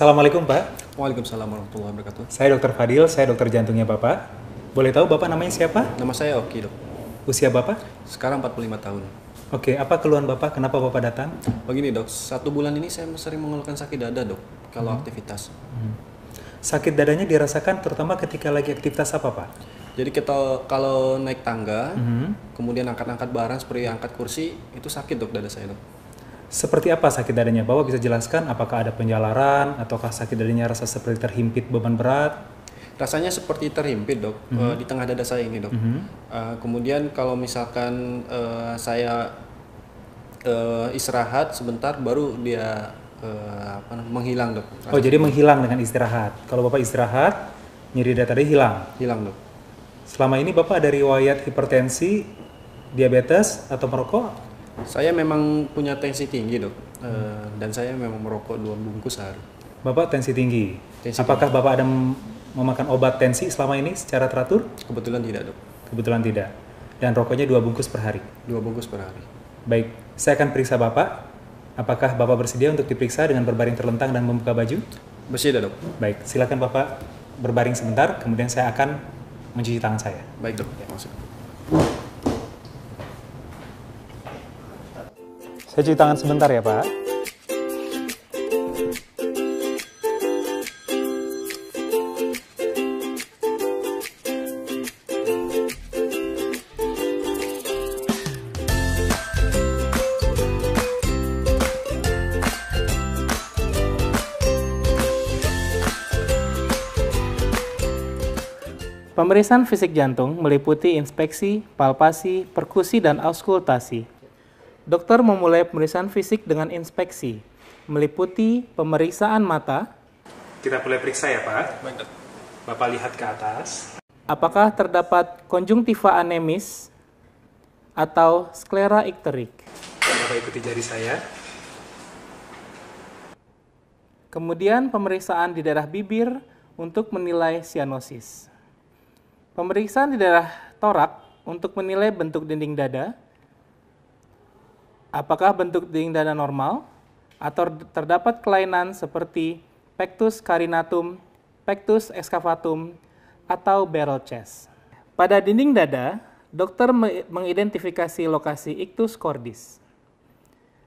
Assalamualaikum Pak. Waalaikumsalam warahmatullahi wabarakatuh. Saya Dokter Fadil, saya dokter jantungnya Bapak. Boleh tahu Bapak namanya siapa? Nama saya Oki dok. Usia Bapak? Sekarang 45 tahun. Oke, apa keluhan Bapak? Kenapa Bapak datang? Begini oh, dok, satu bulan ini saya sering mengeluhkan sakit dada dok, kalau hmm. aktivitas. Hmm. Sakit dadanya dirasakan terutama ketika lagi aktivitas apa Pak? Jadi kita kalau naik tangga, -hmm. kemudian angkat-angkat barang seperti angkat kursi, itu sakit dok dada saya dok. Seperti apa sakit dadanya? Bapak bisa jelaskan apakah ada penjalaran ataukah sakit dadanya rasa seperti terhimpit beban berat? Rasanya seperti terhimpit dok mm -hmm. di tengah dada saya ini dok. Mm -hmm. uh, kemudian kalau misalkan uh, saya uh, istirahat sebentar baru dia uh, apa, menghilang dok. Rasanya. Oh jadi menghilang dengan istirahat. Kalau bapak istirahat nyeri dada tadi hilang? Hilang dok. Selama ini bapak ada riwayat hipertensi, diabetes atau merokok? Saya memang punya tensi tinggi dok, hmm. e, dan saya memang merokok dua bungkus sehari. Bapak tensi tinggi. Tensi Apakah tinggi. bapak ada memakan obat tensi selama ini secara teratur? Kebetulan tidak dok. Kebetulan tidak. Dan rokoknya dua bungkus per hari. Dua bungkus per hari. Baik, saya akan periksa bapak. Apakah bapak bersedia untuk diperiksa dengan berbaring terlentang dan membuka baju? Bersedia dok. Baik, silakan bapak berbaring sebentar, kemudian saya akan mencuci tangan saya. Baik dok, ya. Masuk. Saya cuci tangan sebentar ya, Pak. Pemeriksaan fisik jantung meliputi inspeksi, palpasi, perkusi, dan auskultasi. Dokter memulai pemeriksaan fisik dengan inspeksi, meliputi pemeriksaan mata. Kita boleh periksa ya Pak. Baik dok. Bapak lihat ke atas. Apakah terdapat konjungtiva anemis atau sklera ikterik? Bapak ikuti jari saya. Kemudian pemeriksaan di daerah bibir untuk menilai sianosis. Pemeriksaan di daerah torak untuk menilai bentuk dinding dada Apakah bentuk dinding dada normal atau terdapat kelainan seperti pectus carinatum, pectus excavatum, atau barrel chest? Pada dinding dada, dokter mengidentifikasi lokasi ictus cordis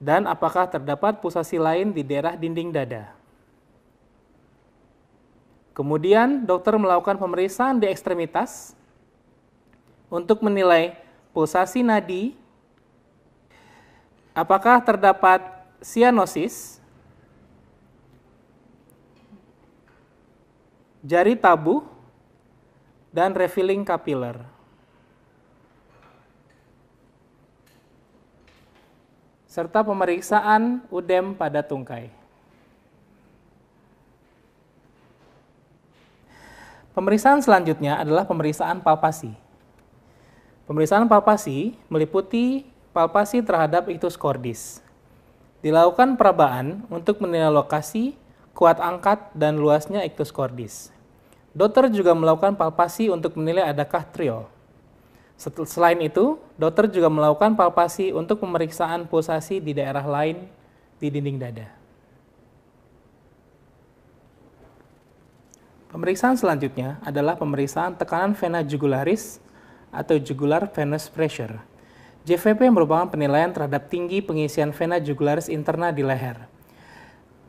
dan apakah terdapat pusasi lain di daerah dinding dada. Kemudian, dokter melakukan pemeriksaan di ekstremitas untuk menilai pulsasi nadi Apakah terdapat sianosis? Jari tabu dan refilling kapiler. serta pemeriksaan udem pada tungkai. Pemeriksaan selanjutnya adalah pemeriksaan palpasi. Pemeriksaan palpasi meliputi palpasi terhadap ictus cordis. Dilakukan perabaan untuk menilai lokasi, kuat angkat, dan luasnya ictus cordis. Dokter juga melakukan palpasi untuk menilai adakah trio. Selain itu, dokter juga melakukan palpasi untuk pemeriksaan pulsasi di daerah lain di dinding dada. Pemeriksaan selanjutnya adalah pemeriksaan tekanan vena jugularis atau jugular venous pressure JVP merupakan penilaian terhadap tinggi pengisian vena jugularis interna di leher.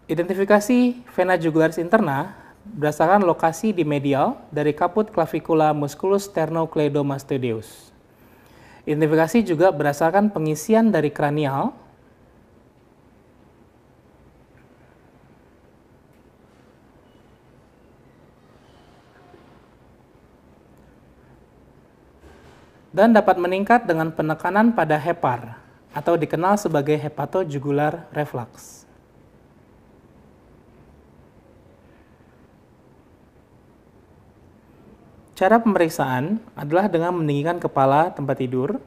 Identifikasi vena jugularis interna berdasarkan lokasi di medial dari kaput clavicula musculus sternocleidomastoideus. Identifikasi juga berdasarkan pengisian dari kranial dan dapat meningkat dengan penekanan pada hepar atau dikenal sebagai hepatojugular reflux. Cara pemeriksaan adalah dengan meninggikan kepala tempat tidur,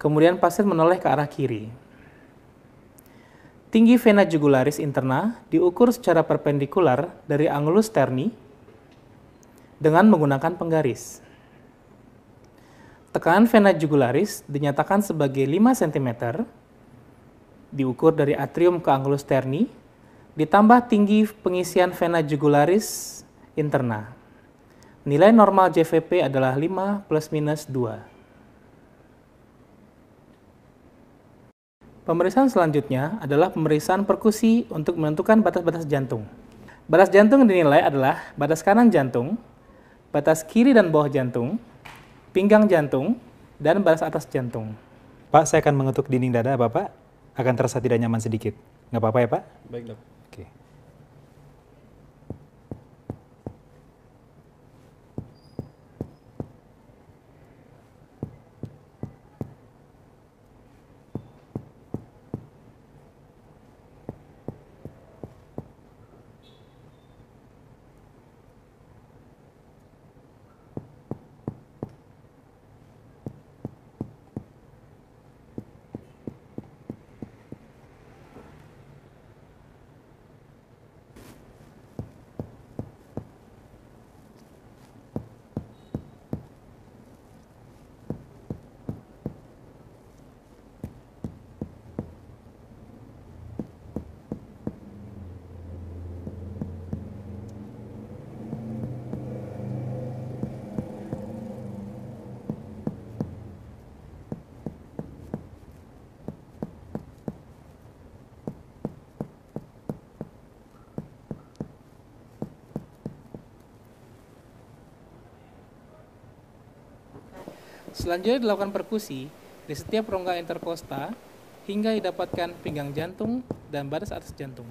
kemudian pasien menoleh ke arah kiri. Tinggi vena jugularis interna diukur secara perpendikular dari angulus terni dengan menggunakan penggaris tekanan vena jugularis dinyatakan sebagai 5 cm diukur dari atrium ke angulus terni ditambah tinggi pengisian vena jugularis interna. Nilai normal JVP adalah 5 plus minus 2. Pemeriksaan selanjutnya adalah pemeriksaan perkusi untuk menentukan batas-batas jantung. Batas jantung dinilai adalah batas kanan jantung, batas kiri dan bawah jantung, pinggang jantung, dan balas atas jantung. Pak, saya akan mengetuk dinding dada Bapak, akan terasa tidak nyaman sedikit. Nggak apa-apa ya Pak? Baik, Dok. Selanjutnya dilakukan perkusi di setiap rongga interkosta hingga didapatkan pinggang jantung dan batas atas jantung.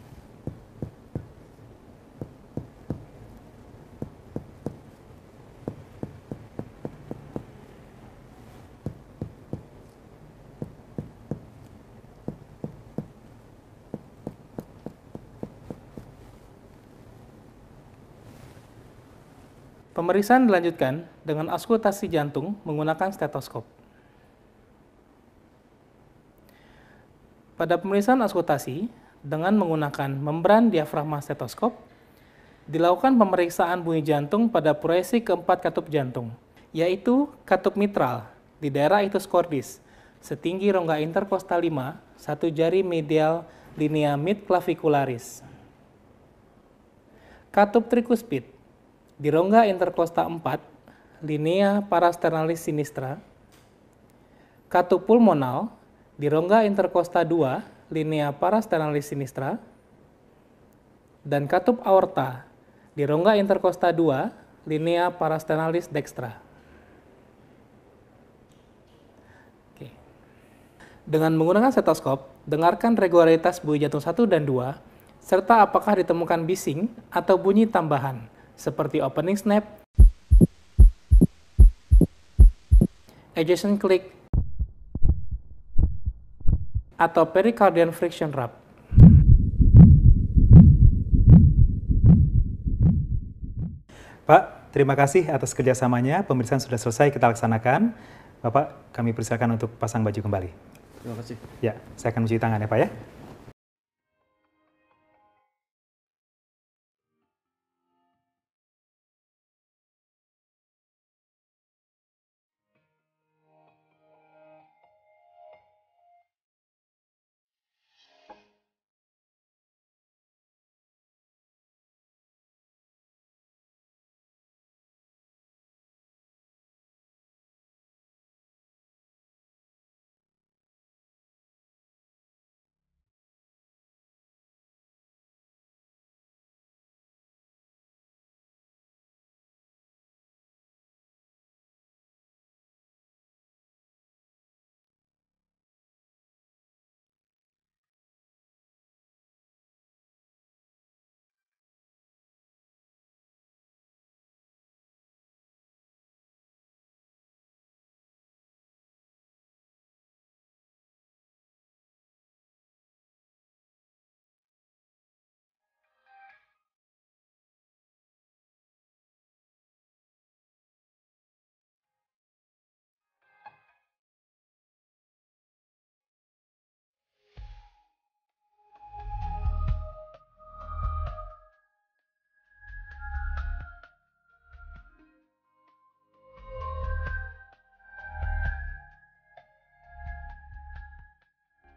Pemeriksaan dilanjutkan dengan auskultasi jantung menggunakan stetoskop. Pada pemeriksaan auskultasi dengan menggunakan membran diafragma stetoskop, dilakukan pemeriksaan bunyi jantung pada proyeksi keempat katup jantung, yaitu katup mitral di daerah itus cordis, setinggi rongga interkosta 5, satu jari medial linea mid clavicularis. Katup tricuspid di rongga interkosta 4, linea parasternalis sinistra. pulmonal; di rongga interkosta 2, linea parasternalis sinistra. Dan katup aorta di rongga interkosta 2, linea parasternalis dextra. Oke. Dengan menggunakan stetoskop, dengarkan regularitas bunyi jantung 1 dan 2 serta apakah ditemukan bising atau bunyi tambahan seperti opening snap, adjacent click, atau pericardian friction rub. Pak, terima kasih atas kerjasamanya. Pemeriksaan sudah selesai kita laksanakan. Bapak, kami persilakan untuk pasang baju kembali. Terima kasih. Ya, saya akan mencuci tangan ya Pak ya.